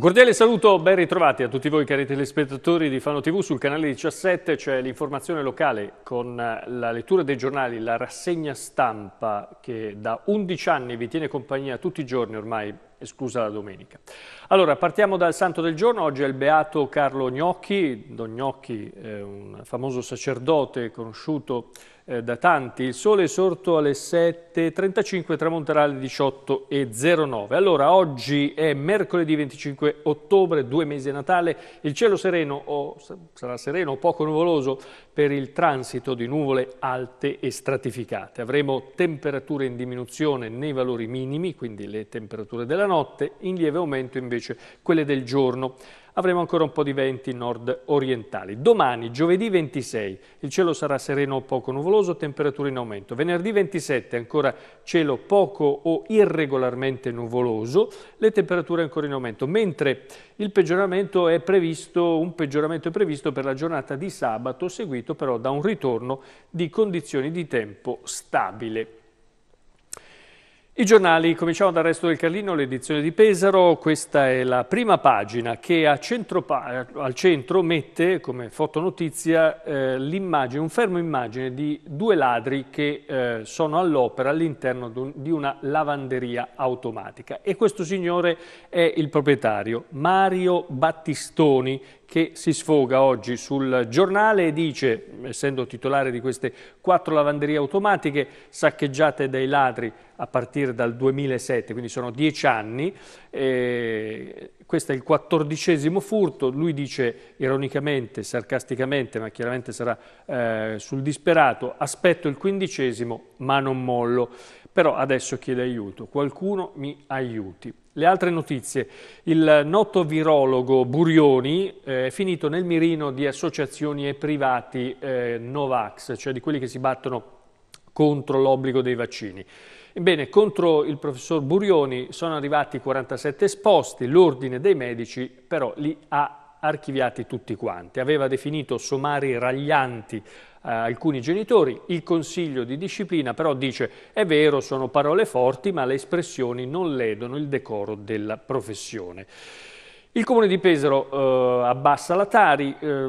Un cordiale saluto, ben ritrovati a tutti voi cari telespettatori di Fano TV sul canale 17 c'è l'informazione locale con eh, la lettura dei giornali, la rassegna stampa che da 11 anni vi tiene compagnia tutti i giorni ormai, esclusa la domenica. Allora partiamo dal santo del giorno, oggi è il beato Carlo Gnocchi, Don Gnocchi è un famoso sacerdote conosciuto eh, da tanti. Il sole è sorto alle 7.35, tramonterà alle 18.09. Allora, oggi è mercoledì 25 ottobre, due mesi a Natale. Il cielo sereno o sarà sereno o poco nuvoloso per il transito di nuvole alte e stratificate. Avremo temperature in diminuzione nei valori minimi, quindi le temperature della notte, in lieve aumento invece quelle del giorno avremo ancora un po' di venti nord-orientali. Domani, giovedì 26, il cielo sarà sereno o poco nuvoloso, temperature in aumento. Venerdì 27, ancora cielo poco o irregolarmente nuvoloso, le temperature ancora in aumento, mentre il peggioramento è previsto, un peggioramento è previsto per la giornata di sabato, seguito però da un ritorno di condizioni di tempo stabile. I giornali, cominciamo dal resto del Carlino, l'edizione di Pesaro, questa è la prima pagina che centro, al centro mette come fotonotizia eh, un fermo immagine di due ladri che eh, sono all'opera all'interno di una lavanderia automatica e questo signore è il proprietario Mario Battistoni che si sfoga oggi sul giornale e dice, essendo titolare di queste quattro lavanderie automatiche saccheggiate dai ladri a partire dal 2007, quindi sono dieci anni, eh, questo è il quattordicesimo furto, lui dice ironicamente, sarcasticamente, ma chiaramente sarà eh, sul disperato, aspetto il quindicesimo ma non mollo però adesso chiede aiuto, qualcuno mi aiuti. Le altre notizie, il noto virologo Burioni eh, è finito nel mirino di associazioni e privati eh, Novax, cioè di quelli che si battono contro l'obbligo dei vaccini. Ebbene, contro il professor Burioni sono arrivati 47 esposti, l'ordine dei medici però li ha archiviati tutti quanti. Aveva definito somari raglianti eh, alcuni genitori, il consiglio di disciplina però dice è vero sono parole forti ma le espressioni non ledono il decoro della professione. Il comune di Pesaro eh, abbassa la Tari, eh,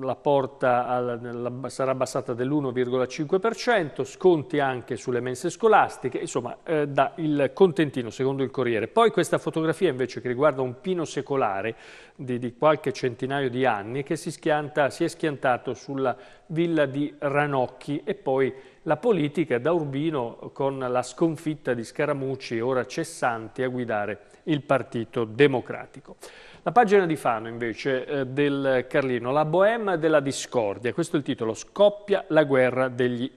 la porta al, la, sarà abbassata dell'1,5%, sconti anche sulle mense scolastiche, insomma eh, dà il contentino secondo il Corriere. Poi questa fotografia invece che riguarda un pino secolare di, di qualche centinaio di anni che si, schianta, si è schiantato sulla villa di Ranocchi e poi la politica da Urbino con la sconfitta di Scaramucci, ora cessanti, a guidare il Partito Democratico. La pagina di Fano invece eh, del Carlino, la bohème della discordia, questo è il titolo, scoppia la guerra degli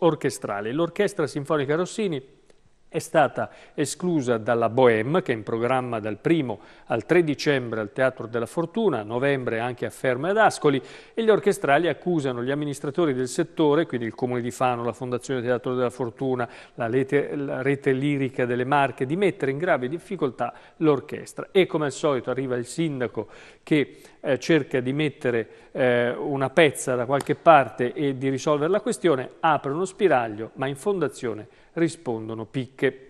orchestrali. L'orchestra sinfonica Rossini è stata esclusa dalla Bohème, che è in programma dal 1 al 3 dicembre al Teatro della Fortuna, a novembre anche a Fermo e ad Ascoli, e gli orchestrali accusano gli amministratori del settore, quindi il Comune di Fano, la Fondazione Teatro della Fortuna, la, rete, la rete lirica delle Marche, di mettere in grave difficoltà l'orchestra. E come al solito arriva il sindaco che eh, cerca di mettere eh, una pezza da qualche parte e di risolvere la questione, apre uno spiraglio, ma in fondazione rispondono picche.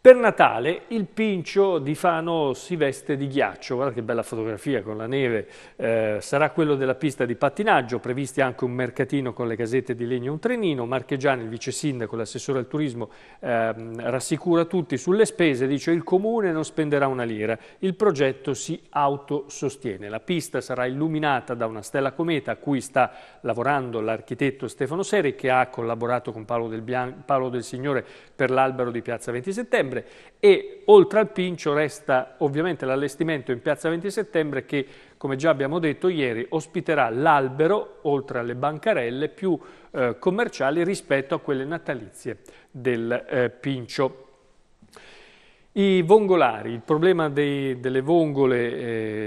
Per Natale il Pincio di Fano si veste di ghiaccio, guarda che bella fotografia con la neve, eh, sarà quello della pista di pattinaggio, previsti anche un mercatino con le casette di legno e un trenino, Marchegiani, il vice sindaco l'assessore al turismo eh, rassicura tutti sulle spese, dice il comune non spenderà una lira, il progetto si autosostiene, la pista sarà illuminata da una stella cometa a cui sta lavorando l'architetto Stefano Seri che ha collaborato con Paolo del, Bian Paolo del Signore per l'albero di Piazza 27, settembre, settembre e oltre al Pincio resta ovviamente l'allestimento in piazza 20 settembre che come già abbiamo detto ieri ospiterà l'albero oltre alle bancarelle più eh, commerciali rispetto a quelle natalizie del eh, Pincio. I vongolari, il problema dei, delle vongole,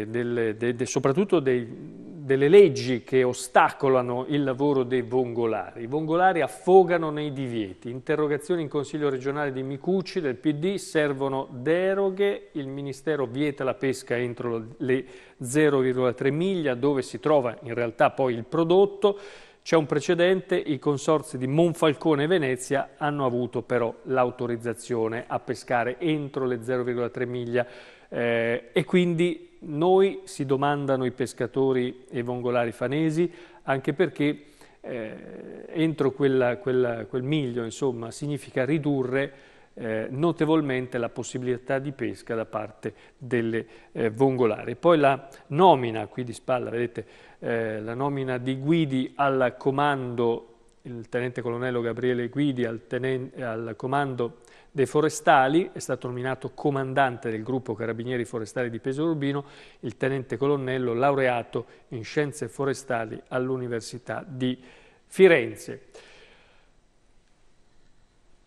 eh, del, de, de, soprattutto dei, delle leggi che ostacolano il lavoro dei vongolari. I vongolari affogano nei divieti. Interrogazioni in Consiglio regionale di Micucci del PD servono deroghe. Il Ministero vieta la pesca entro le 0,3 miglia dove si trova in realtà poi il prodotto. C'è un precedente, i consorzi di Monfalcone e Venezia hanno avuto però l'autorizzazione a pescare entro le 0,3 miglia eh, e quindi noi si domandano i pescatori e i vongolari fanesi anche perché eh, entro quella, quella, quel miglio insomma, significa ridurre eh, notevolmente la possibilità di pesca da parte delle eh, vongolari. Poi la nomina, qui di spalla, vedete, eh, la nomina di Guidi al comando, il tenente colonnello Gabriele Guidi al, tenente, al comando dei forestali, è stato nominato comandante del gruppo Carabinieri Forestali di Peso Urbino, il tenente colonnello laureato in scienze forestali all'Università di Firenze.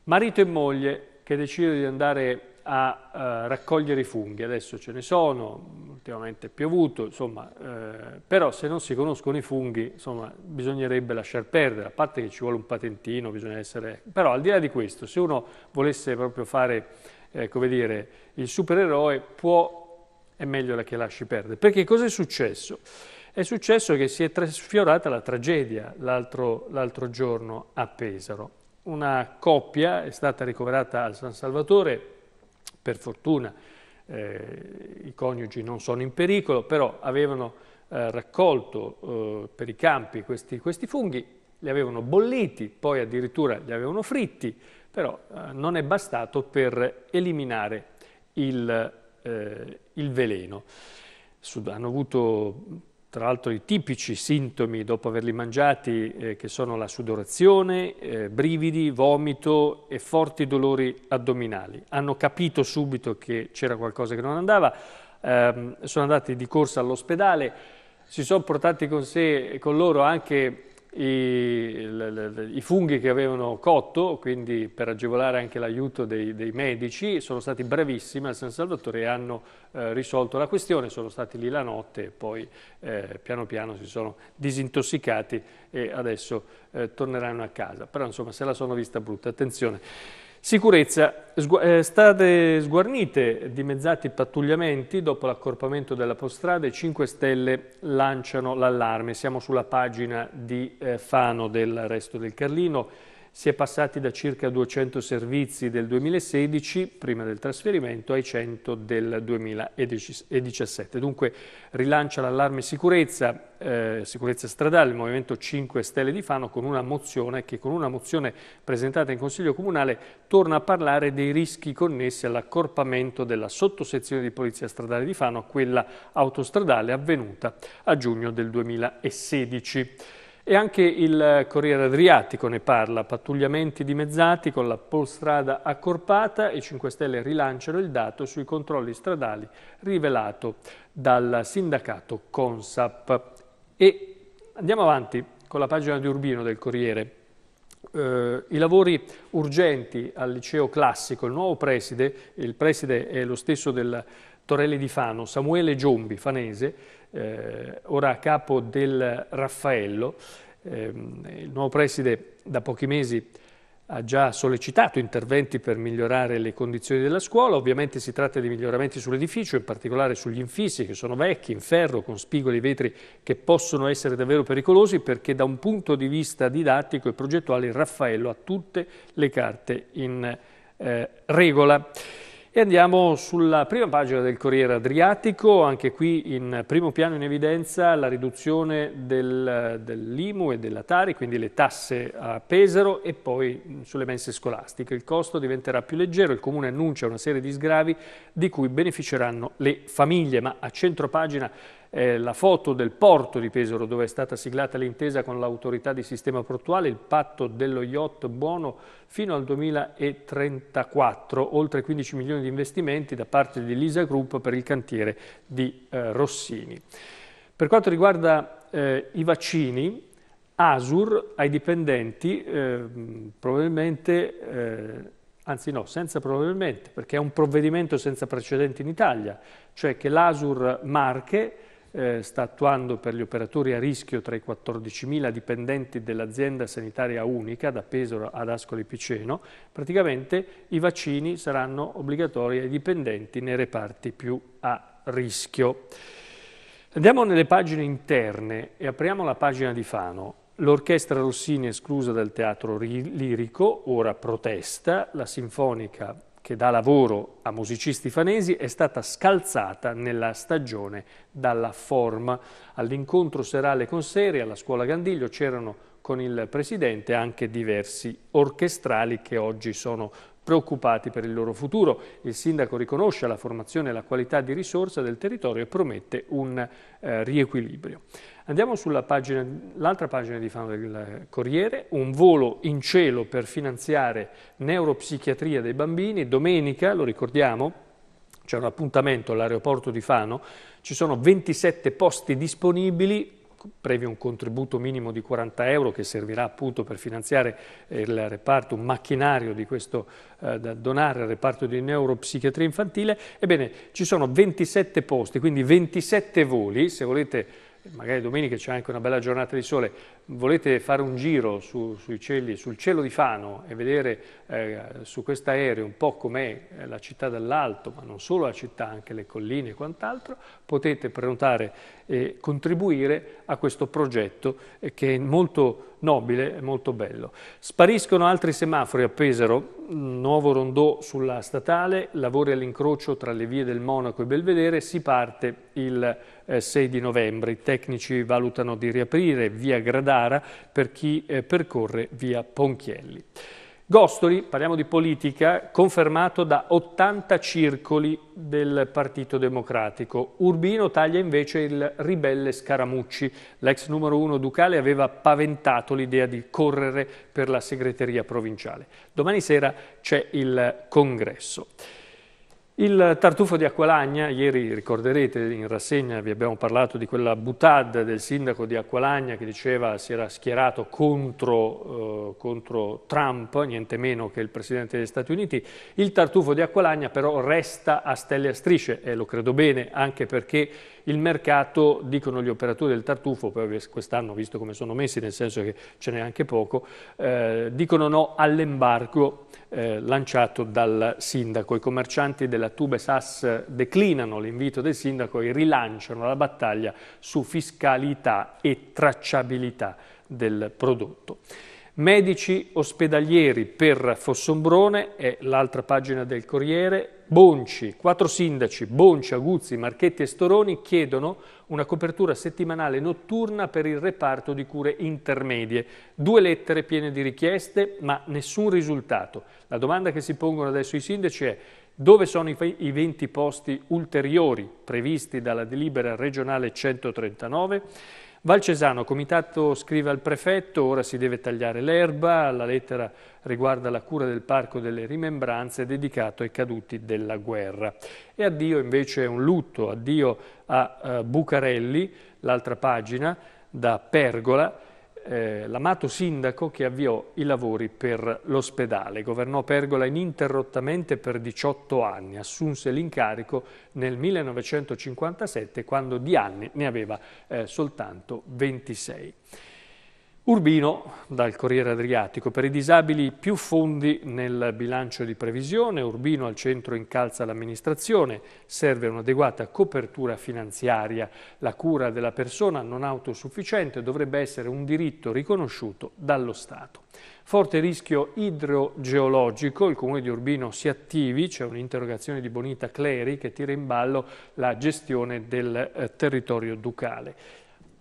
Marito e moglie che decide di andare a eh, raccogliere i funghi. Adesso ce ne sono, ultimamente è piovuto, insomma, eh, però se non si conoscono i funghi, insomma, bisognerebbe lasciar perdere, a parte che ci vuole un patentino, bisogna essere... Però al di là di questo, se uno volesse proprio fare, eh, come dire, il supereroe, può... è meglio che lasci perdere. Perché cosa è successo? È successo che si è trasfiorata la tragedia l'altro giorno a Pesaro. Una coppia è stata ricoverata al San Salvatore, per fortuna eh, i coniugi non sono in pericolo, però avevano eh, raccolto eh, per i campi questi, questi, funghi, li avevano bolliti, poi addirittura li avevano fritti, però eh, non è bastato per eliminare il, eh, il veleno. Hanno avuto tra l'altro i tipici sintomi dopo averli mangiati eh, che sono la sudorazione, eh, brividi, vomito e forti dolori addominali. Hanno capito subito che c'era qualcosa che non andava, eh, sono andati di corsa all'ospedale, si sono portati con sé con loro anche i, i, funghi che avevano cotto, quindi per agevolare anche l'aiuto dei, dei, medici, sono stati bravissimi al San Salvatore e hanno eh, risolto la questione, sono stati lì la notte e poi eh, piano piano si sono disintossicati e adesso eh, torneranno a casa. Però insomma se la sono vista brutta, attenzione. Sicurezza, eh, state sguarnite, dimezzati i pattugliamenti, dopo l'accorpamento della postrada 5 Stelle lanciano l'allarme. Siamo sulla pagina di eh, Fano del Resto del Carlino si è passati da circa 200 servizi del 2016, prima del trasferimento, ai 100 del 2017. Dunque rilancia l'allarme sicurezza, eh, sicurezza stradale, il Movimento 5 Stelle di Fano, con una mozione che con una mozione presentata in Consiglio Comunale torna a parlare dei rischi connessi all'accorpamento della sottosezione di Polizia Stradale di Fano a quella autostradale avvenuta a giugno del 2016. E anche il Corriere Adriatico ne parla, pattugliamenti dimezzati con la polstrada accorpata, i 5 Stelle rilanciano il dato sui controlli stradali rivelato dal sindacato Consap. E andiamo avanti con la pagina di Urbino del Corriere. Eh, I lavori urgenti al liceo classico, il nuovo preside, il preside è lo stesso del Torelli di Fano, Samuele Giombi, fanese, eh, ora a capo del Raffaello. Eh, il nuovo preside da pochi mesi ha già sollecitato interventi per migliorare le condizioni della scuola, ovviamente si tratta di miglioramenti sull'edificio, in particolare sugli infissi che sono vecchi, in ferro, con spigoli e vetri che possono essere davvero pericolosi perché da un punto di vista didattico e progettuale il Raffaello ha tutte le carte in eh, regola. E andiamo sulla prima pagina del Corriere Adriatico, anche qui in primo piano in evidenza la riduzione del, dell'IMU e della Tari, quindi le tasse a Pesaro e poi sulle mense scolastiche. Il costo diventerà più leggero, il Comune annuncia una serie di sgravi di cui beneficeranno le famiglie, ma a centro pagina eh, la foto del porto di Pesaro dove è stata siglata l'intesa con l'autorità di sistema portuale, il patto dello yacht buono fino al 2034, oltre 15 milioni di investimenti da parte di Lisa Group per il cantiere di eh, Rossini. Per quanto riguarda eh, i vaccini, ASUR ai dipendenti ehm, probabilmente eh, anzi no, senza probabilmente, perché è un provvedimento senza precedenti in Italia, cioè che l'Asur Marche eh, sta attuando per gli operatori a rischio tra i 14.000 dipendenti dell'azienda sanitaria unica da Pesaro ad Ascoli Piceno, praticamente i vaccini saranno obbligatori ai dipendenti nei reparti più a rischio. Andiamo nelle pagine interne e apriamo la pagina di Fano. L'orchestra Rossini esclusa dal teatro lirico, ora protesta, la sinfonica che dà lavoro a musicisti fanesi, è stata scalzata nella stagione dalla Forma. All'incontro serale con Seri alla Scuola Gandiglio c'erano con il presidente anche diversi orchestrali che oggi sono preoccupati per il loro futuro. Il sindaco riconosce la formazione e la qualità di risorsa del territorio e promette un eh, riequilibrio. Andiamo sull'altra pagina, pagina di Fano del eh, Corriere, un volo in cielo per finanziare neuropsichiatria dei bambini, domenica, lo ricordiamo, c'è un appuntamento all'aeroporto di Fano, ci sono 27 posti disponibili, previo un contributo minimo di 40 euro che servirà appunto per finanziare eh, il reparto, un macchinario di questo eh, da donare al reparto di neuropsichiatria infantile, ebbene ci sono 27 posti, quindi 27 voli, se volete magari domenica c'è anche una bella giornata di sole, volete fare un giro su, cieli, sul cielo di Fano e vedere eh, su quest'aereo un po' com'è eh, la città dall'alto, ma non solo la città, anche le colline e quant'altro, potete prenotare e contribuire a questo progetto eh, che è molto importante nobile e molto bello. Spariscono altri semafori a Pesaro, nuovo rondò sulla statale, lavori all'incrocio tra le vie del Monaco e Belvedere, si parte il 6 eh, di novembre. I tecnici valutano di riaprire via Gradara per chi eh, percorre via Ponchielli. Gostoli, parliamo di politica, confermato da 80 circoli del Partito Democratico. Urbino taglia invece il ribelle Scaramucci. L'ex numero uno Ducale aveva paventato l'idea di correre per la segreteria provinciale. Domani sera c'è il congresso. Il tartufo di Acqualagna, ieri ricorderete in rassegna vi abbiamo parlato di quella butad del sindaco di Acqualagna che diceva si era schierato contro, eh, contro, Trump, niente meno che il presidente degli Stati Uniti. Il tartufo di Acqualagna però resta a stelle a strisce e lo credo bene anche perché il mercato, dicono gli operatori del tartufo, poi quest'anno visto come sono messi, nel senso che ce n'è anche poco, eh, dicono no all'embargo eh, lanciato dal sindaco. I commercianti della Tube Sas declinano l'invito del sindaco e rilanciano la battaglia su fiscalità e tracciabilità del prodotto. Medici ospedalieri per Fossombrone, è l'altra pagina del Corriere, Bonci, quattro sindaci, Bonci, Aguzzi, Marchetti e Storoni chiedono una copertura settimanale notturna per il reparto di cure intermedie. Due lettere piene di richieste, ma nessun risultato. La domanda che si pongono adesso i sindaci è dove sono i 20 posti ulteriori previsti dalla delibera regionale 139? Valcesano, comitato scrive al prefetto, ora si deve tagliare l'erba, la lettera riguarda la cura del Parco delle Rimembranze dedicato ai caduti della guerra. E addio invece è un lutto, addio a eh, Bucarelli, l'altra pagina, da Pergola, eh, l'amato sindaco che avviò i lavori per l'ospedale. Governò Pergola ininterrottamente per 18 anni, assunse l'incarico nel 1957 quando di anni ne aveva eh, soltanto 26. Urbino, dal Corriere Adriatico, per i disabili più fondi nel bilancio di previsione, Urbino al centro incalza l'amministrazione, serve un'adeguata copertura finanziaria, la cura della persona non autosufficiente dovrebbe essere un diritto riconosciuto dallo Stato. Forte rischio idrogeologico, il comune di Urbino si attivi, c'è un'interrogazione di Bonita Cleri che tira in ballo la gestione del eh, territorio ducale.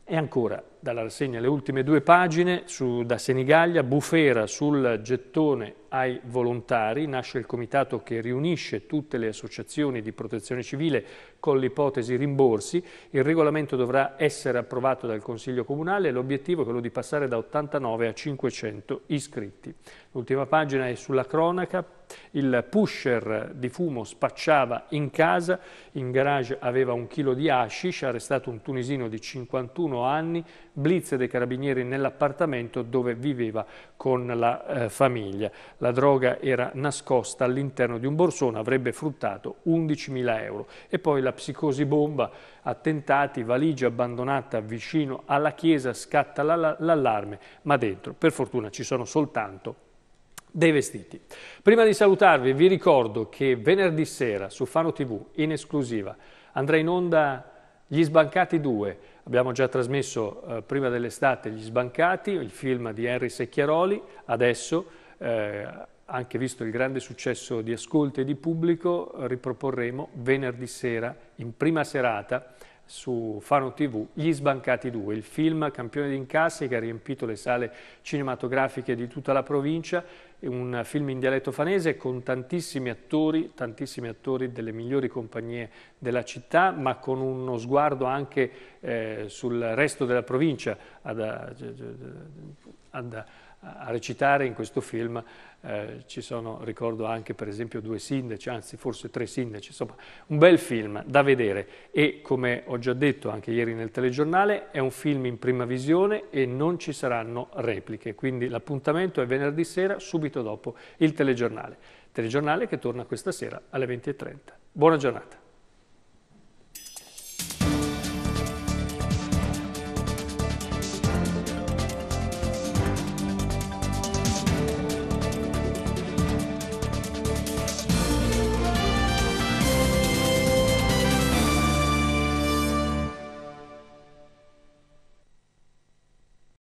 E ancora, dalla rassegna le ultime due pagine, su, da Senigallia, bufera sul gettone ai volontari, nasce il comitato che riunisce tutte le associazioni di protezione civile con l'ipotesi rimborsi, il regolamento dovrà essere approvato dal Consiglio Comunale e l'obiettivo è quello di passare da 89 a 500 iscritti. L'ultima pagina è sulla cronaca, il pusher di fumo spacciava in casa, in garage aveva un chilo di hashish, arrestato un tunisino di 51 anni, blitz dei carabinieri nell'appartamento dove viveva con la eh, famiglia. La droga era nascosta all'interno di un borsone, avrebbe fruttato 11.000 euro. E poi la psicosi bomba, attentati, valigia abbandonata vicino alla chiesa, scatta l'allarme, ma dentro per fortuna ci sono soltanto dei vestiti. Prima di salutarvi vi ricordo che venerdì sera su Fano TV in esclusiva andrà in onda Gli Sbancati 2. Abbiamo già trasmesso eh, prima dell'estate Gli Sbancati, il film di Henry Secchiaroli, adesso eh, anche visto il grande successo di ascolto e di pubblico riproporremo venerdì sera in prima serata su Fano TV Gli Sbancati 2, il film campione di incassi che ha riempito le sale cinematografiche di tutta la provincia, un film in dialetto fanese con tantissimi attori, tantissimi attori delle migliori compagnie della città, ma con uno sguardo anche eh, sul resto della provincia ad, eh, ad, ad a recitare in questo film eh, ci sono, ricordo anche per esempio due sindaci, anzi forse tre sindaci, insomma un bel film da vedere e come ho già detto anche ieri nel telegiornale è un film in prima visione e non ci saranno repliche, quindi l'appuntamento è venerdì sera subito dopo il telegiornale, telegiornale che torna questa sera alle 20.30. Buona giornata.